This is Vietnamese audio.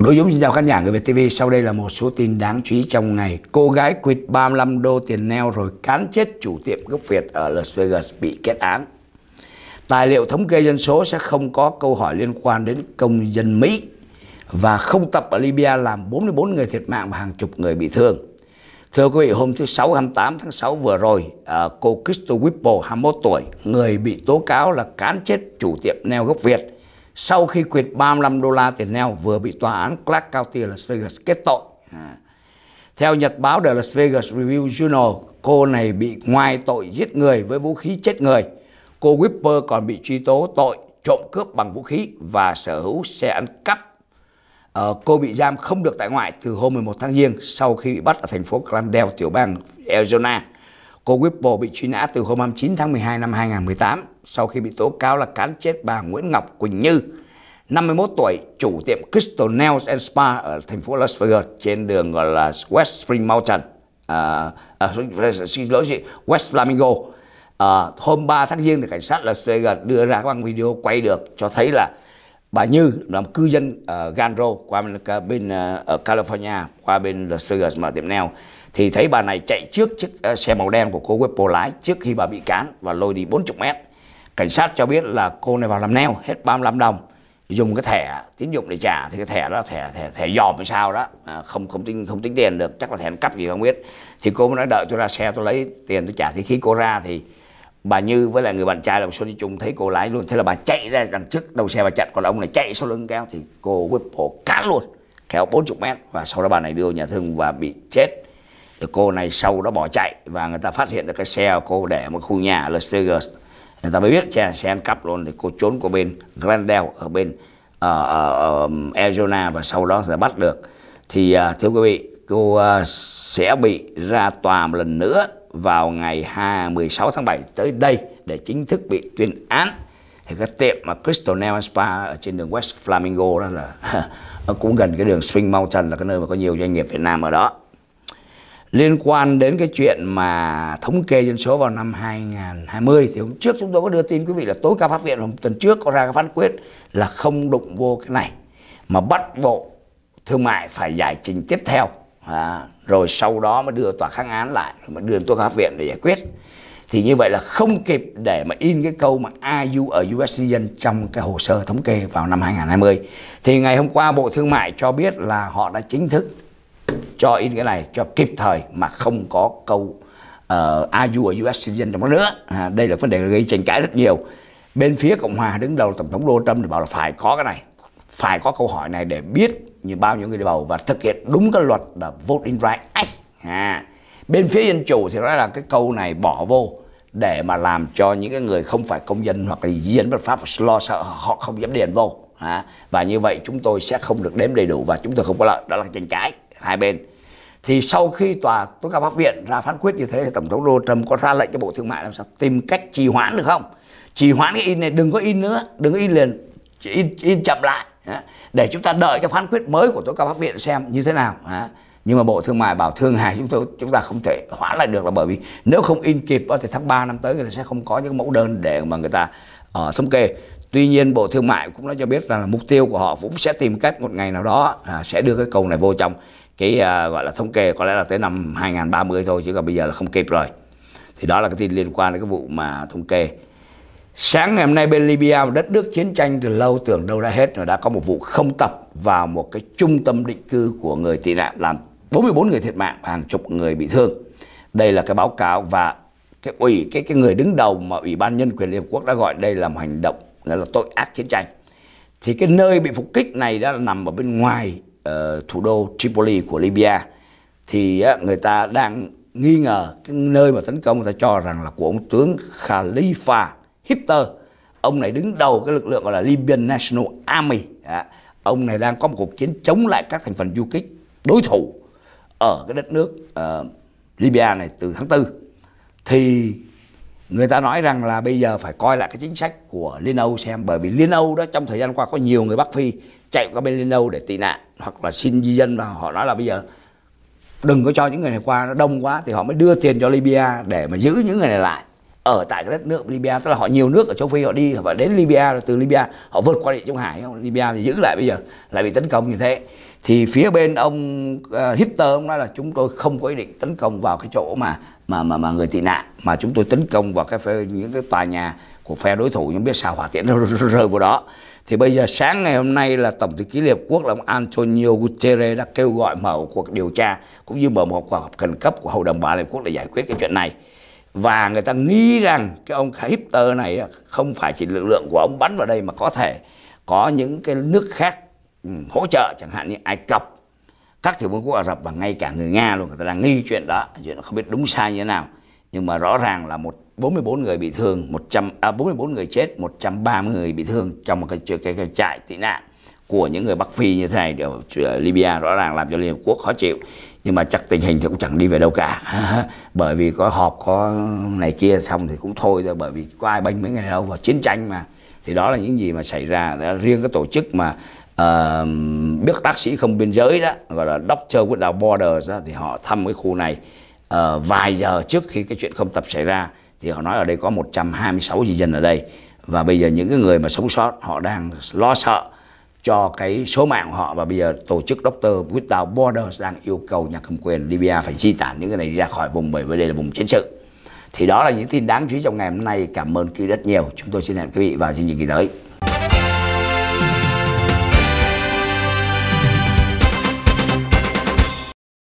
Đối Dũng xin chào khán giả người Việt TV. Sau đây là một số tin đáng chú ý trong ngày. Cô gái quyệt 35 đô tiền neo rồi cán chết chủ tiệm gốc Việt ở Las Vegas bị kết án. Tài liệu thống kê dân số sẽ không có câu hỏi liên quan đến công dân Mỹ và không tập ở Libya làm 44 người thiệt mạng và hàng chục người bị thương. Thưa quý vị, hôm thứ Sáu 28 tháng 6 vừa rồi, à, cô Crystal Whipple, 21 tuổi, người bị tố cáo là cán chết chủ tiệm neo gốc Việt – sau khi quyệt 35 đô la tiền neo vừa bị tòa án Clark County Las Vegas kết tội. À. Theo nhật báo The Las Vegas Review Journal, cô này bị ngoài tội giết người với vũ khí chết người. Cô Whipper còn bị truy tố tội trộm cướp bằng vũ khí và sở hữu xe ăn cắp. Ờ, cô bị giam không được tại ngoại từ hôm 11 tháng Giêng sau khi bị bắt ở thành phố Glendale, tiểu bang Arizona Cô Whipple bị truy nã từ hôm 29 tháng 12 năm 2018 sau khi bị tố cáo là cán chết bà Nguyễn Ngọc Quỳnh Như, 51 tuổi, chủ tiệm Crystal Nails and Spa ở thành phố Las Vegas trên đường gọi là West Spring Mountain. À, à, xin lỗi chị, West Flamingo. À, hôm 3 tháng Giêng thì cảnh sát Las Vegas đưa ra băng video quay được cho thấy là bà Như là một cư dân ở à, Ganro qua bên, bên à, ở California qua bên Las Vegas mở tiệm nail thì thấy bà này chạy trước chiếc ờ, xe màu đen của cô Weppo lái trước khi bà bị cán và lôi đi 40 mét. Cảnh sát cho biết là cô này vào làm neo hết 35 đồng dùng cái thẻ tín dụng để trả thì cái thẻ đó thẻ thẻ thẻ dòm hay sao đó à, không không tính không tính tiền được chắc là thẻ cắt gì không biết thì cô mới nói đợi tôi ra xe tôi lấy tiền tôi trả thì khi cô ra thì bà Như với lại người bạn trai là Xuân đi chung thấy cô lái luôn thế là bà chạy ra đằng trước đầu xe bà chặn còn ông này chạy sau lưng kéo thì cô whip cổ cán luôn kéo 40 mét và sau đó bà này đưa nhà thương và bị chết cô này sau đó bỏ chạy và người ta phát hiện được cái xe của cô để một khu nhà Las Vegas người ta mới biết xe xe ăn cắp luôn thì cô trốn qua bên Glendale ở bên ở, ở, ở Arizona và sau đó sẽ bắt được thì uh, thưa quý vị cô uh, sẽ bị ra tòa một lần nữa vào ngày 26 tháng 7 tới đây để chính thức bị tuyên án thì cái tiệm mà Crystal Nail Spa ở trên đường West Flamingo đó là cũng gần cái đường Spring Mountain là cái nơi mà có nhiều doanh nghiệp Việt Nam ở đó liên quan đến cái chuyện mà thống kê dân số vào năm 2020 thì hôm trước chúng tôi có đưa tin quý vị là tối cao pháp viện hôm tuần trước có ra cái phán quyết là không đụng vô cái này mà bắt bộ thương mại phải giải trình tiếp theo à, rồi sau đó mới đưa tòa kháng án lại rồi mới đưa tòa pháp viện để giải quyết thì như vậy là không kịp để mà in cái câu mà IU ở US Citizen trong cái hồ sơ thống kê vào năm 2020 thì ngày hôm qua Bộ Thương mại cho biết là họ đã chính thức cho in cái này cho kịp thời mà không có câu uh, ở you a US citizen trong đó nữa à, đây là vấn đề gây tranh cãi rất nhiều bên phía cộng hòa đứng đầu tổng thống Donald Trump thì bảo là phải có cái này phải có câu hỏi này để biết như bao nhiêu người đi bầu và thực hiện đúng cái luật là Voting Rights Act à, bên phía dân chủ thì nói là cái câu này bỏ vô để mà làm cho những cái người không phải công dân hoặc là diễn bất pháp lo sợ họ không dám điền vô à, và như vậy chúng tôi sẽ không được đếm đầy đủ và chúng tôi không có lợi đó là tranh cãi hai bên thì sau khi tòa tối cao pháp viện ra phán quyết như thế thì tổng thống Donald Trump có ra lệnh cho bộ thương mại làm sao tìm cách trì hoãn được không trì hoãn cái in này đừng có in nữa đừng có in liền in, in chậm lại để chúng ta đợi cho phán quyết mới của tối cao pháp viện xem như thế nào nhưng mà bộ thương mại bảo thương hại chúng tôi chúng ta không thể hoãn lại được là bởi vì nếu không in kịp thì tháng 3 năm tới người ta sẽ không có những mẫu đơn để mà người ta uh, thống kê Tuy nhiên Bộ Thương mại cũng đã cho biết rằng là mục tiêu của họ cũng sẽ tìm cách một ngày nào đó à, sẽ đưa cái cầu này vô trong cái uh, gọi là thống kê có lẽ là tới năm 2030 thôi chứ còn bây giờ là không kịp rồi thì đó là cái tin liên quan đến cái vụ mà thống kê sáng ngày hôm nay bên Libya một đất nước chiến tranh từ lâu tưởng đâu đã hết rồi đã có một vụ không tập vào một cái trung tâm định cư của người tị nạn làm 44 người thiệt mạng và hàng chục người bị thương đây là cái báo cáo và cái ủy cái cái người đứng đầu mà ủy ban nhân quyền liên hợp quốc đã gọi đây là một hành động là, là tội ác chiến tranh thì cái nơi bị phục kích này đã nằm ở bên ngoài Ờ, thủ đô Tripoli của Libya thì người ta đang nghi ngờ cái nơi mà tấn công người ta cho rằng là của ông tướng Khalifa Haftar ông này đứng đầu cái lực lượng gọi là Libyan National Army ông này đang có một cuộc chiến chống lại các thành phần du kích đối thủ ở cái đất nước uh, Libya này từ tháng 4 thì người ta nói rằng là bây giờ phải coi lại cái chính sách của Liên Âu xem bởi vì Liên Âu đó trong thời gian qua có nhiều người Bắc Phi chạy qua bên Liên Âu để tị nạn hoặc là xin di dân và họ nói là bây giờ đừng có cho những người này qua nó đông quá thì họ mới đưa tiền cho Libya để mà giữ những người này lại ở tại cái đất nước Libya tức là họ nhiều nước ở châu Phi họ đi và đến Libya từ Libya họ vượt qua địa trung hải không Libya thì giữ lại bây giờ lại bị tấn công như thế thì phía bên ông ờ, Hitler ông nói là chúng tôi không có ý định tấn công vào cái chỗ mà mà mà mà người tị nạn mà chúng tôi tấn công vào cái những cái tòa nhà của phe đối thủ nhưng biết sao hỏa tiễn rơi vào đó thì bây giờ sáng ngày hôm nay là tổng thư ký liên hợp quốc là ông Antonio Guterres đã kêu gọi mở cuộc điều tra cũng như mở một cuộc họp khẩn cấp của hội đồng bảo an liên hợp quốc để giải quyết cái chuyện này và người ta nghi rằng cái ông Hitler này không phải chỉ lực lượng của ông bắn vào đây mà có thể có những cái nước khác ừ, hỗ trợ chẳng hạn như Ai Cập các tiểu vương quốc Ả Rập và ngay cả người Nga luôn người ta đang nghi chuyện đó chuyện không biết đúng sai như thế nào nhưng mà rõ ràng là một 44 người bị thương 100 à, 44 người chết 130 người bị thương trong một cái cái, cái, cái trại tị nạn của những người Bắc Phi như thế này ở Libya rõ ràng làm cho Liên Hợp Quốc khó chịu nhưng mà chắc tình hình thì cũng chẳng đi về đâu cả bởi vì có họp có này kia xong thì cũng thôi rồi bởi vì có ai bênh mấy ngày đâu và chiến tranh mà thì đó là những gì mà xảy ra đó, riêng cái tổ chức mà uh, biết bác sĩ không biên giới đó gọi là Doctor Without Borders đó, thì họ thăm cái khu này uh, vài giờ trước khi cái chuyện không tập xảy ra thì họ nói ở đây có 126 di dân ở đây và bây giờ những cái người mà sống sót họ đang lo sợ cho cái số mạng của họ và bây giờ tổ chức Doctor Without Borders đang yêu cầu nhà cầm quyền Libya phải di tản những cái này ra khỏi vùng bởi vì đây là vùng chiến sự. Thì đó là những tin đáng chú ý trong ngày hôm nay. Cảm ơn quý rất nhiều. Chúng tôi xin hẹn quý vị vào chương trình kỳ tới.